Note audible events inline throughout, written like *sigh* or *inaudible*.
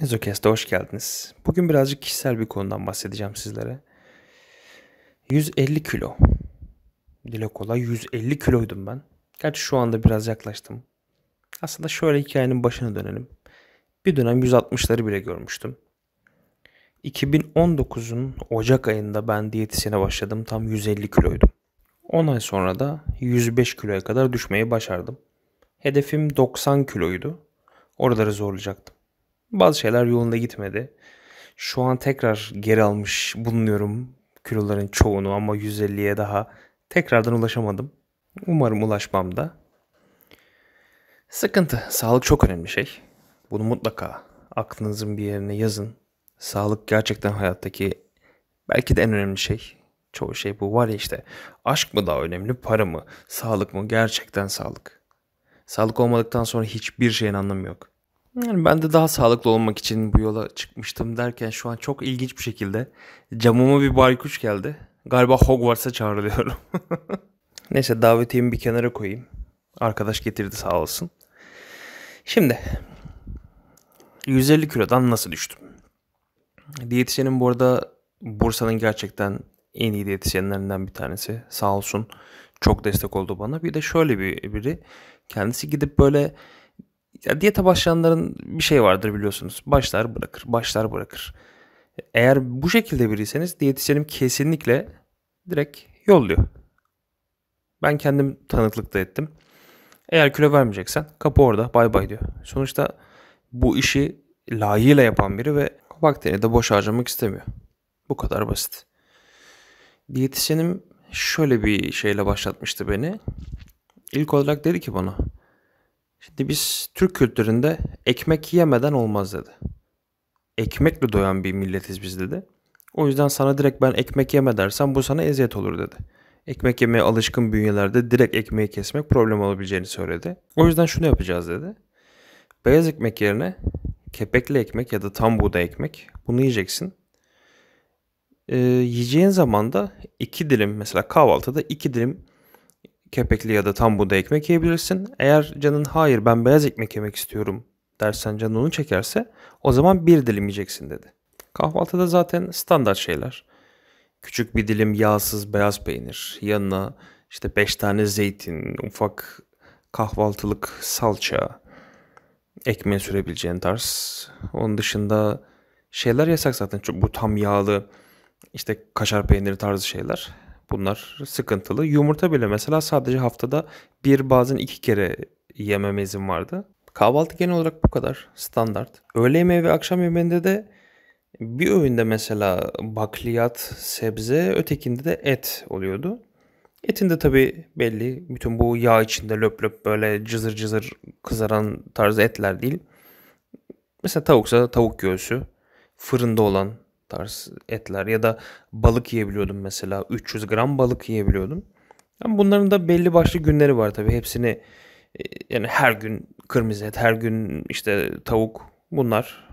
Ezokest'e hoş geldiniz. Bugün birazcık kişisel bir konudan bahsedeceğim sizlere. 150 kilo. Dile kolay 150 kiloydum ben. Gerçi şu anda biraz yaklaştım. Aslında şöyle hikayenin başına dönelim. Bir dönem 160'ları bile görmüştüm. 2019'un Ocak ayında ben diyetisyene başladım. Tam 150 kiloydum. 10 ay sonra da 105 kiloya kadar düşmeyi başardım. Hedefim 90 kiloydu. Oraları zorlayacaktım. Bazı şeyler yolunda gitmedi. Şu an tekrar geri almış bulunuyorum kiloların çoğunu ama 150'ye daha tekrardan ulaşamadım. Umarım ulaşmam da. Sıkıntı. Sağlık çok önemli şey. Bunu mutlaka aklınızın bir yerine yazın. Sağlık gerçekten hayattaki belki de en önemli şey. Çoğu şey bu var ya işte. Aşk mı daha önemli, para mı? Sağlık mı? Gerçekten sağlık. Sağlık olmadıktan sonra hiçbir şeyin anlamı yok. Yani ben de daha sağlıklı olmak için bu yola çıkmıştım derken şu an çok ilginç bir şekilde camıma bir baykuş geldi. Galiba Hogwarts'a çağrılıyorum. *laughs* Neyse davetiyemi bir kenara koyayım. Arkadaş getirdi sağ olsun. Şimdi 150 kilodan nasıl düştüm? Diyetisyenim bu arada Bursa'nın gerçekten en iyi diyetisyenlerinden bir tanesi. Sağ olsun çok destek oldu bana. Bir de şöyle bir biri kendisi gidip böyle ya diyete başlayanların bir şey vardır biliyorsunuz. Başlar bırakır, başlar bırakır. Eğer bu şekilde biriyseniz diyetisyenim kesinlikle direkt yolluyor. Ben kendim tanıklık da ettim. Eğer kilo vermeyeceksen kapı orada bay bay diyor. Sonuçta bu işi layığıyla yapan biri ve vaktini de boş harcamak istemiyor. Bu kadar basit. Diyetisyenim şöyle bir şeyle başlatmıştı beni. İlk olarak dedi ki bana Şimdi biz Türk kültüründe ekmek yemeden olmaz dedi. Ekmekle doyan bir milletiz biz dedi. O yüzden sana direkt ben ekmek yeme dersem bu sana eziyet olur dedi. Ekmek yemeye alışkın bünyelerde direkt ekmeği kesmek problem olabileceğini söyledi. O yüzden şunu yapacağız dedi. Beyaz ekmek yerine kepekli ekmek ya da tam buğday ekmek bunu yiyeceksin. Ee, yiyeceğin zaman da iki dilim mesela kahvaltıda iki dilim kepekli ya da tam buğday ekmek yiyebilirsin. Eğer canın hayır ben beyaz ekmek yemek istiyorum dersen canın onu çekerse o zaman bir dilim yiyeceksin dedi. Kahvaltıda zaten standart şeyler. Küçük bir dilim yağsız beyaz peynir, yanına işte 5 tane zeytin, ufak kahvaltılık salça, ekmeğe sürebileceğin tarz. Onun dışında şeyler yasak zaten. Bu tam yağlı işte kaşar peyniri tarzı şeyler. Bunlar sıkıntılı. Yumurta bile mesela sadece haftada bir bazen iki kere yememe izin vardı. Kahvaltı genel olarak bu kadar standart. Öğle yemeği ve akşam yemeğinde de bir öğünde mesela bakliyat, sebze, ötekinde de et oluyordu. Etin de tabi belli bütün bu yağ içinde löp löp böyle cızır cızır kızaran tarzı etler değil. Mesela tavuksa tavuk göğsü, fırında olan tarz etler ya da balık yiyebiliyordum mesela 300 gram balık yiyebiliyordum. Ama bunların da belli başlı günleri var tabii hepsini e, yani her gün kırmızı et her gün işte tavuk bunlar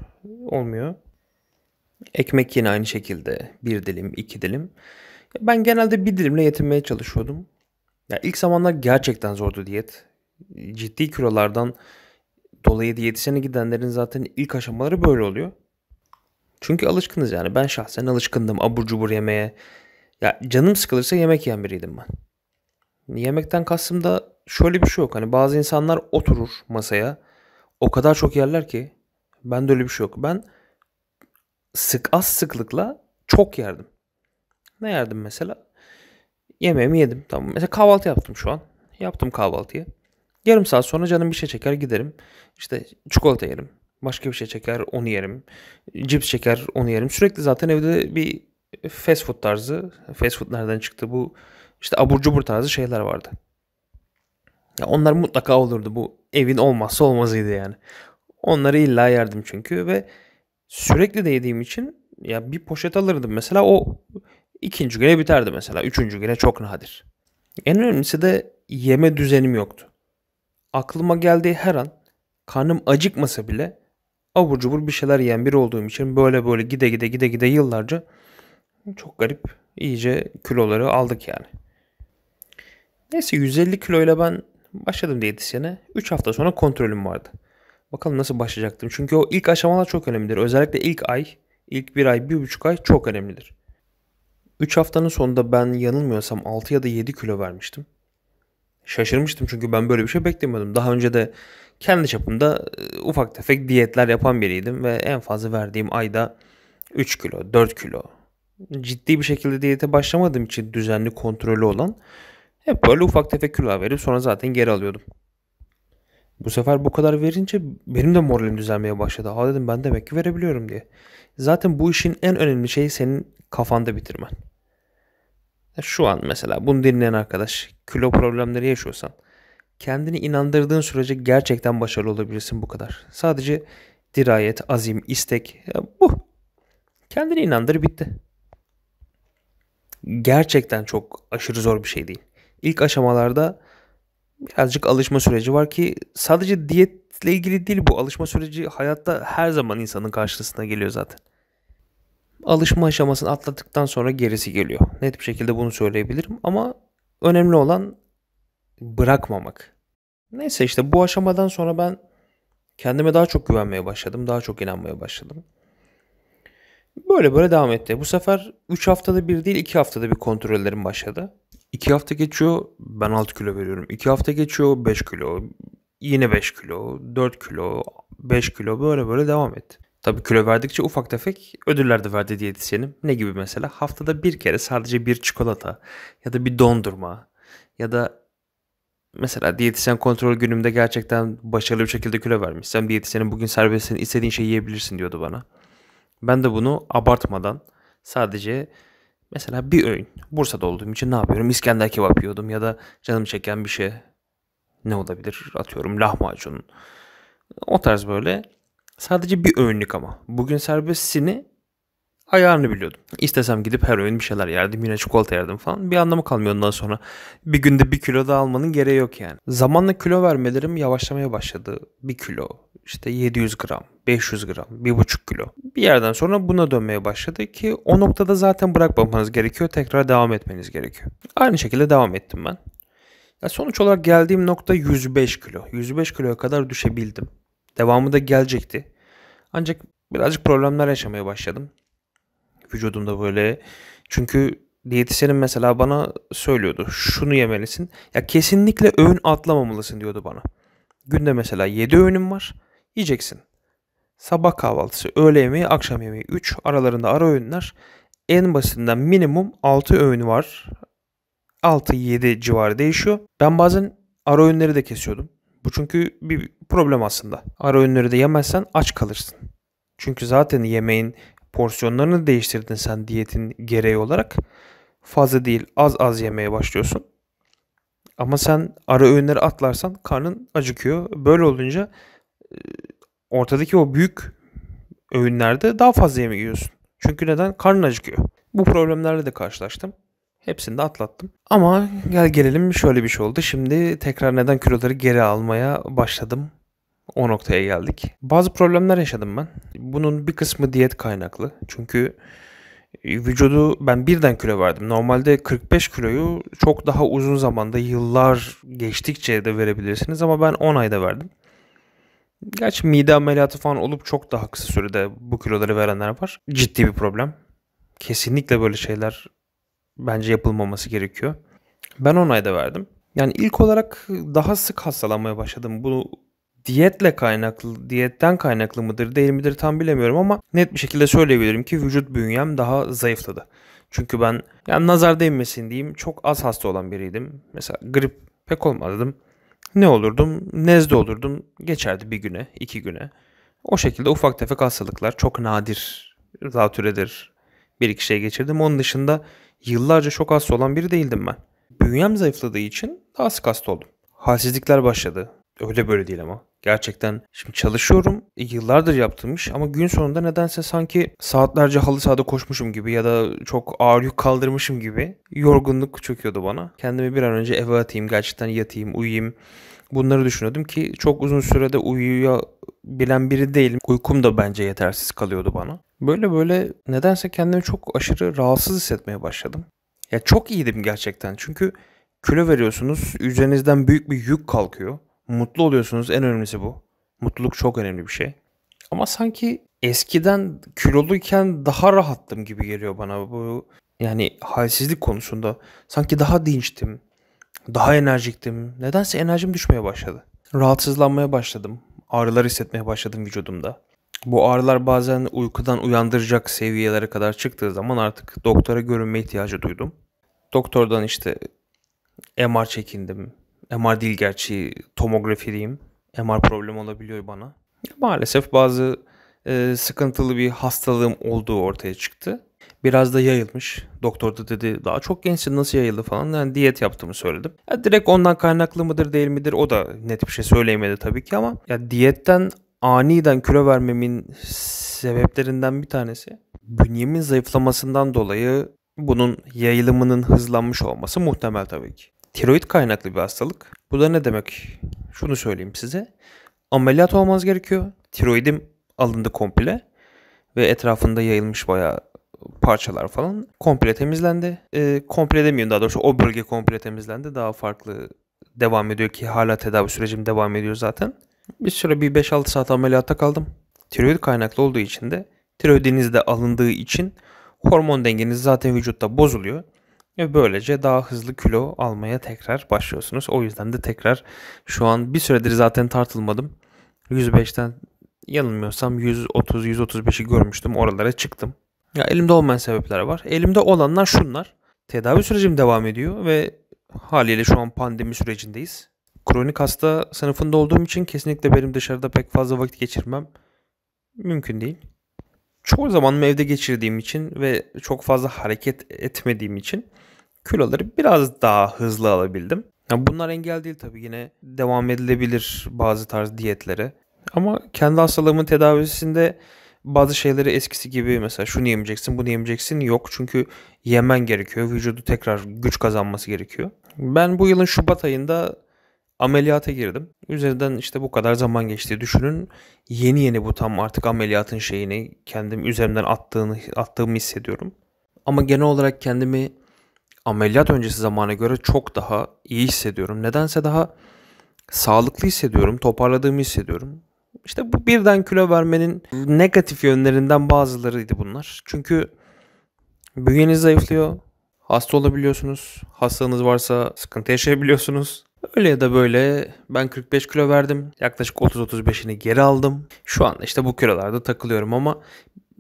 olmuyor. Ekmek yine aynı şekilde bir dilim iki dilim. Ben genelde bir dilimle yetinmeye çalışıyordum. Ya yani ilk zamanlar gerçekten zordu diyet. Ciddi kilolardan dolayı diyetisyene gidenlerin zaten ilk aşamaları böyle oluyor. Çünkü alışkınız yani. Ben şahsen alışkındım abur cubur yemeye. Ya canım sıkılırsa yemek yiyen biriydim ben. Yemekten kastım da şöyle bir şey yok. Hani bazı insanlar oturur masaya. O kadar çok yerler ki. Ben de öyle bir şey yok. Ben sık az sıklıkla çok yerdim. Ne yerdim mesela? Yemeğimi yedim. Tamam. Mesela kahvaltı yaptım şu an. Yaptım kahvaltıyı. Yarım saat sonra canım bir şey çeker giderim. İşte çikolata yerim. Başka bir şey çeker onu yerim. Cips çeker onu yerim. Sürekli zaten evde bir fast food tarzı. Fast food nereden çıktı bu? İşte abur cubur tarzı şeyler vardı. Ya onlar mutlaka olurdu. Bu evin olmazsa olmazıydı yani. Onları illa yerdim çünkü ve sürekli de yediğim için ya bir poşet alırdım mesela o ikinci güne biterdi mesela. Üçüncü güne çok nadir. En önemlisi de yeme düzenim yoktu. Aklıma geldiği her an karnım acıkmasa bile abur cubur bir şeyler yiyen biri olduğum için böyle böyle gide gide gide gide yıllarca çok garip iyice kiloları aldık yani. Neyse 150 kiloyla ben başladım diyetisyene. 3 hafta sonra kontrolüm vardı. Bakalım nasıl başlayacaktım. Çünkü o ilk aşamalar çok önemlidir. Özellikle ilk ay, ilk bir ay, bir buçuk ay çok önemlidir. 3 haftanın sonunda ben yanılmıyorsam 6 ya da 7 kilo vermiştim şaşırmıştım çünkü ben böyle bir şey beklemiyordum. Daha önce de kendi çapımda e, ufak tefek diyetler yapan biriydim ve en fazla verdiğim ayda 3 kilo, 4 kilo. Ciddi bir şekilde diyete başlamadığım için düzenli kontrolü olan hep böyle ufak tefek kilo verip sonra zaten geri alıyordum. Bu sefer bu kadar verince benim de moralim düzelmeye başladı. Ha dedim ben demek ki verebiliyorum diye. Zaten bu işin en önemli şeyi senin kafanda bitirmen. Şu an mesela bunu dinleyen arkadaş kilo problemleri yaşıyorsan kendini inandırdığın sürece gerçekten başarılı olabilirsin bu kadar. Sadece dirayet, azim, istek bu. Kendini inandır bitti. Gerçekten çok aşırı zor bir şey değil. İlk aşamalarda birazcık alışma süreci var ki sadece diyetle ilgili değil bu. Alışma süreci hayatta her zaman insanın karşısına geliyor zaten alışma aşamasını atlattıktan sonra gerisi geliyor. Net bir şekilde bunu söyleyebilirim ama önemli olan bırakmamak. Neyse işte bu aşamadan sonra ben kendime daha çok güvenmeye başladım. Daha çok inanmaya başladım. Böyle böyle devam etti. Bu sefer 3 haftada bir değil 2 haftada bir kontrollerim başladı. 2 hafta geçiyor ben 6 kilo veriyorum. 2 hafta geçiyor 5 kilo. Yine 5 kilo, 4 kilo, 5 kilo böyle böyle devam etti. Tabii kilo verdikçe ufak tefek ödüller de verdi diyetisyenim. Ne gibi mesela? Haftada bir kere sadece bir çikolata ya da bir dondurma ya da mesela diyetisyen kontrol günümde gerçekten başarılı bir şekilde kilo vermişsem diyetisyenin bugün serbestsin istediğin şeyi yiyebilirsin diyordu bana. Ben de bunu abartmadan sadece mesela bir öğün Bursa'da olduğum için ne yapıyorum? İskender kebap yiyordum ya da canım çeken bir şey ne olabilir? Atıyorum lahmacun. O tarz böyle Sadece bir öğünlük ama. Bugün serbestsini ayarını biliyordum. İstesem gidip her öğün bir şeyler yerdim. Yine çikolata yerdim falan. Bir anlamı kalmıyor ondan sonra. Bir günde bir kilo da almanın gereği yok yani. Zamanla kilo vermelerim yavaşlamaya başladı. Bir kilo, işte 700 gram, 500 gram, 1,5 kilo. Bir yerden sonra buna dönmeye başladı ki o noktada zaten bırakmamanız gerekiyor. Tekrar devam etmeniz gerekiyor. Aynı şekilde devam ettim ben. Ya sonuç olarak geldiğim nokta 105 kilo. 105 kiloya kadar düşebildim. Devamı da gelecekti. Ancak birazcık problemler yaşamaya başladım. Vücudumda böyle. Çünkü diyetisyenim mesela bana söylüyordu. Şunu yemelisin. Ya kesinlikle öğün atlamamalısın diyordu bana. Günde mesela 7 öğünüm var. Yiyeceksin. Sabah kahvaltısı, öğle yemeği, akşam yemeği 3. Aralarında ara öğünler. En basitinden minimum 6 öğün var. 6-7 civarı değişiyor. Ben bazen ara öğünleri de kesiyordum. Bu çünkü bir problem aslında. Ara öğünleri de yemezsen aç kalırsın. Çünkü zaten yemeğin porsiyonlarını değiştirdin sen diyetin gereği olarak. Fazla değil az az yemeye başlıyorsun. Ama sen ara öğünleri atlarsan karnın acıkıyor. Böyle olunca e, ortadaki o büyük öğünlerde daha fazla yemek yiyorsun. Çünkü neden? Karnın acıkıyor. Bu problemlerle de karşılaştım. Hepsini de atlattım. Ama gel gelelim şöyle bir şey oldu. Şimdi tekrar neden kiloları geri almaya başladım? O noktaya geldik. Bazı problemler yaşadım ben. Bunun bir kısmı diyet kaynaklı. Çünkü vücudu ben birden kilo verdim. Normalde 45 kiloyu çok daha uzun zamanda yıllar geçtikçe de verebilirsiniz ama ben 10 ayda verdim. Gerçi mide ameliyatı falan olup çok daha kısa sürede bu kiloları verenler var. Ciddi bir problem. Kesinlikle böyle şeyler Bence yapılmaması gerekiyor. Ben onay da verdim. Yani ilk olarak daha sık hastalanmaya başladım. Bu diyetle kaynaklı, diyetten kaynaklı mıdır değil midir tam bilemiyorum ama net bir şekilde söyleyebilirim ki vücut bünyem daha zayıfladı. Çünkü ben yani nazar değmesin diyeyim çok az hasta olan biriydim. Mesela grip pek olmadım. Ne olurdum? Nezle olurdum. Geçerdi bir güne, iki güne. O şekilde ufak tefek hastalıklar çok nadir zatürredir Bir iki şey geçirdim. Onun dışında Yıllarca çok hasta olan biri değildim ben. Bünyem zayıfladığı için daha sık hasta oldum. Halsizlikler başladı. Öyle böyle değil ama. Gerçekten şimdi çalışıyorum. E, yıllardır yaptığım iş ama gün sonunda nedense sanki saatlerce halı sahada koşmuşum gibi ya da çok ağır yük kaldırmışım gibi yorgunluk çöküyordu bana. Kendimi bir an önce eve atayım, gerçekten yatayım, uyuyayım bunları düşünüyordum ki çok uzun sürede uyuyabilen biri değilim. Uykum da bence yetersiz kalıyordu bana. Böyle böyle nedense kendimi çok aşırı rahatsız hissetmeye başladım. Ya çok iyiydim gerçekten çünkü kilo veriyorsunuz, üzerinizden büyük bir yük kalkıyor. Mutlu oluyorsunuz en önemlisi bu. Mutluluk çok önemli bir şey. Ama sanki eskiden kiloluyken daha rahattım gibi geliyor bana bu yani halsizlik konusunda. Sanki daha dinçtim. Daha enerjiktim. Nedense enerjim düşmeye başladı. Rahatsızlanmaya başladım. Ağrılar hissetmeye başladım vücudumda. Bu ağrılar bazen uykudan uyandıracak seviyelere kadar çıktığı zaman artık doktora görünme ihtiyacı duydum. Doktordan işte MR çekindim. MR değil gerçi tomografi MR problem olabiliyor bana. Maalesef bazı e, sıkıntılı bir hastalığım olduğu ortaya çıktı. Biraz da yayılmış. Doktor da dedi daha çok gençsin nasıl yayıldı falan. Yani diyet yaptığımı söyledim. Ya direkt ondan kaynaklı mıdır değil midir o da net bir şey söyleyemedi tabii ki ama ya diyetten aniden kilo vermemin sebeplerinden bir tanesi bünyemin zayıflamasından dolayı bunun yayılımının hızlanmış olması muhtemel tabii ki. Tiroid kaynaklı bir hastalık. Bu da ne demek? Şunu söyleyeyim size. Ameliyat olmaz gerekiyor. Tiroidim alındı komple ve etrafında yayılmış bayağı parçalar falan komple temizlendi. E, komple demiyorum daha doğrusu o bölge komple temizlendi. Daha farklı devam ediyor ki hala tedavi sürecim devam ediyor zaten. Bir süre bir 5-6 saat ameliyatta kaldım. Tiroid kaynaklı olduğu için de tiroidiniz de alındığı için hormon dengeniz zaten vücutta bozuluyor. Ve böylece daha hızlı kilo almaya tekrar başlıyorsunuz. O yüzden de tekrar şu an bir süredir zaten tartılmadım. 105'ten yanılmıyorsam 130-135'i görmüştüm. Oralara çıktım. Ya elimde olmayan sebepler var. Elimde olanlar şunlar. Tedavi sürecim devam ediyor ve haliyle şu an pandemi sürecindeyiz. Kronik hasta sınıfında olduğum için kesinlikle benim dışarıda pek fazla vakit geçirmem mümkün değil. Çoğu zamanımı evde geçirdiğim için ve çok fazla hareket etmediğim için kiloları biraz daha hızlı alabildim. Yani bunlar engel değil tabii yine devam edilebilir bazı tarz diyetlere. Ama kendi hastalığımın tedavisinde bazı şeyleri eskisi gibi mesela şunu yemeyeceksin bunu yemeyeceksin yok. Çünkü yemen gerekiyor. Vücudu tekrar güç kazanması gerekiyor. Ben bu yılın Şubat ayında ameliyata girdim. Üzerinden işte bu kadar zaman geçti düşünün. Yeni yeni bu tam artık ameliyatın şeyini kendim üzerimden attığını attığımı hissediyorum. Ama genel olarak kendimi ameliyat öncesi zamana göre çok daha iyi hissediyorum. Nedense daha sağlıklı hissediyorum, toparladığımı hissediyorum. İşte bu birden kilo vermenin negatif yönlerinden bazılarıydı bunlar. Çünkü bünyeniz zayıflıyor, hasta olabiliyorsunuz, hastanız varsa sıkıntı yaşayabiliyorsunuz. Öyle ya da böyle ben 45 kilo verdim. Yaklaşık 30-35'ini geri aldım. Şu an işte bu kilolarda takılıyorum ama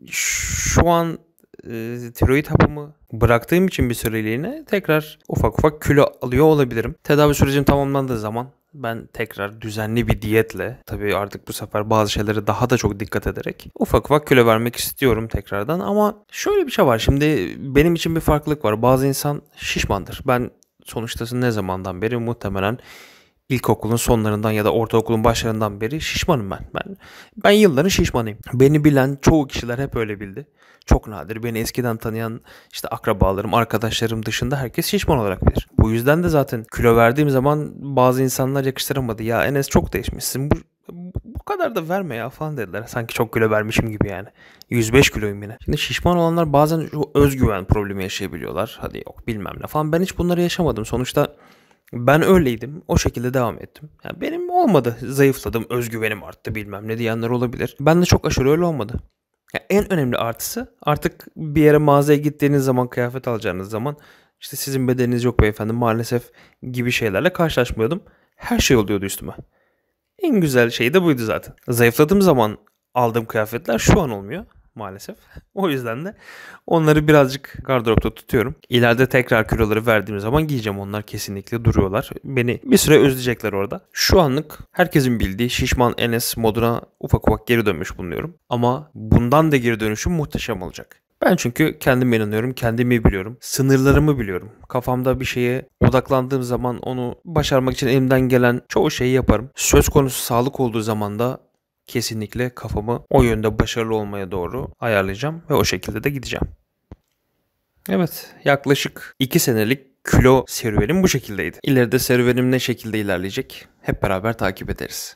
şu an e, tiroid hapımı bıraktığım için bir süreliğine tekrar ufak ufak kilo alıyor olabilirim. Tedavi sürecim tamamlandığı zaman ben tekrar düzenli bir diyetle tabii artık bu sefer bazı şeylere daha da çok dikkat ederek ufak ufak kilo vermek istiyorum tekrardan ama şöyle bir şey var şimdi benim için bir farklılık var bazı insan şişmandır ben sonuçta ne zamandan beri muhtemelen ilkokulun sonlarından ya da ortaokulun başlarından beri şişmanım ben. Ben ben yılların şişmanıyım. Beni bilen çoğu kişiler hep öyle bildi. Çok nadir. Beni eskiden tanıyan işte akrabalarım, arkadaşlarım dışında herkes şişman olarak bilir. Bu yüzden de zaten kilo verdiğim zaman bazı insanlar yakıştıramadı. Ya Enes çok değişmişsin. Bu bu kadar da verme ya falan dediler. Sanki çok kilo vermişim gibi yani. 105 kiloyum yine. Şimdi şişman olanlar bazen özgüven problemi yaşayabiliyorlar. Hadi yok bilmem ne falan. Ben hiç bunları yaşamadım. Sonuçta ben öyleydim. O şekilde devam ettim. Yani benim olmadı. Zayıfladım, özgüvenim arttı bilmem ne diyenler olabilir. Ben de çok aşırı öyle olmadı. Yani en önemli artısı artık bir yere mağazaya gittiğiniz zaman kıyafet alacağınız zaman işte sizin bedeniniz yok beyefendi maalesef gibi şeylerle karşılaşmıyordum. Her şey oluyordu üstüme. En güzel şey de buydu zaten. Zayıfladığım zaman aldığım kıyafetler şu an olmuyor maalesef. *laughs* O yüzden de onları birazcık gardıropta tutuyorum. İleride tekrar kiloları verdiğim zaman giyeceğim onlar kesinlikle duruyorlar. Beni bir süre özleyecekler orada. Şu anlık herkesin bildiği şişman Enes moduna ufak ufak geri dönmüş bulunuyorum. Ama bundan da geri dönüşüm muhteşem olacak. Ben çünkü kendime inanıyorum, kendimi biliyorum, sınırlarımı biliyorum. Kafamda bir şeye odaklandığım zaman onu başarmak için elimden gelen çoğu şeyi yaparım. Söz konusu sağlık olduğu zaman da kesinlikle kafamı o yönde başarılı olmaya doğru ayarlayacağım ve o şekilde de gideceğim. Evet yaklaşık 2 senelik kilo serüvenim bu şekildeydi. İleride serüvenim ne şekilde ilerleyecek hep beraber takip ederiz.